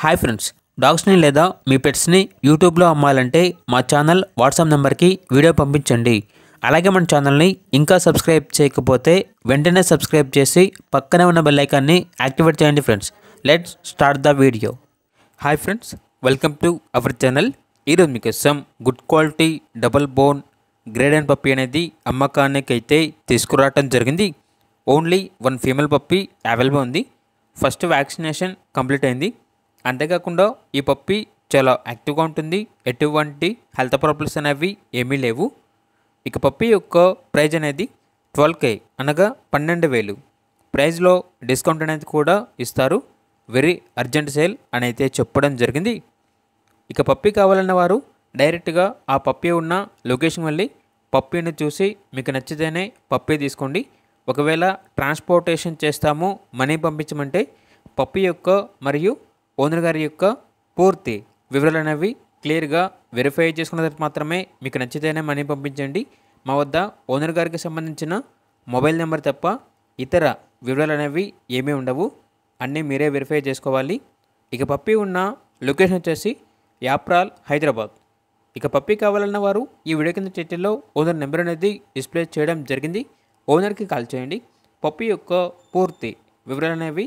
hi friends డాగ్స్ని లేదా మీ పెట్స్ని యూట్యూబ్లో అమ్మాలంటే మా ఛానల్ వాట్సాప్ నెంబర్కి వీడియో పంపించండి అలాగే మన ఛానల్ని ఇంకా సబ్స్క్రైబ్ చేయకపోతే వెంటనే సబ్స్క్రైబ్ చేసి పక్కనే ఉన్న బెల్లైకాన్ని యాక్టివేట్ చేయండి friends let's start the video hi friends welcome to our channel ఈరోజు మీకోసం good quality double bone grade and puppy అనేది అమ్మకానికి అయితే తీసుకురావటం జరిగింది only one female puppy available ఉంది ఫస్ట్ వ్యాక్సినేషన్ కంప్లీట్ అయింది అంతేకాకుండా ఈ పప్పి చాలా యాక్టివ్గా ఉంటుంది ఎటువంటి హెల్త్ ప్రాబ్లమ్స్ అనేవి ఏమీ లేవు ఇక పప్పి యొక్క ప్రైజ్ అనేది ట్వెల్వ్ కే అనగా పన్నెండు వేలు ప్రైజ్లో డిస్కౌంట్ అనేది కూడా ఇస్తారు వెరీ అర్జెంట్ సేల్ అని అయితే చెప్పడం జరిగింది ఇక పప్పి కావాలన్న వారు డైరెక్ట్గా ఆ పప్పి ఉన్న లొకేషన్ వెళ్ళి పప్పీని చూసి మీకు నచ్చితేనే పప్పి తీసుకోండి ఒకవేళ ట్రాన్స్పోర్టేషన్ చేస్తాము మనీ పంపించమంటే పప్పి యొక్క మరియు ఓనర్ గారి యొక్క పూర్తి వివరాలు అనేవి క్లియర్గా వెరిఫై చేసుకున్న తర్వాత మాత్రమే మీకు నచ్చితేనే మనీ పంపించండి మా వద్ద ఓనర్ గారికి సంబంధించిన మొబైల్ నెంబర్ తప్ప ఇతర వివరాలు అనేవి ఏమీ ఉండవు అన్నీ మీరే వెరిఫై చేసుకోవాలి ఇక పప్పి ఉన్న లొకేషన్ వచ్చేసి యాప్రాల్ హైదరాబాద్ ఇక పప్పి కావాలన్న వారు ఈ వీడియో కింద చర్చల్లో ఓనర్ నెంబర్ అనేది డిస్ప్లే చేయడం జరిగింది ఓనర్కి కాల్ చేయండి పప్పి యొక్క పూర్తి వివరాలు అనేవి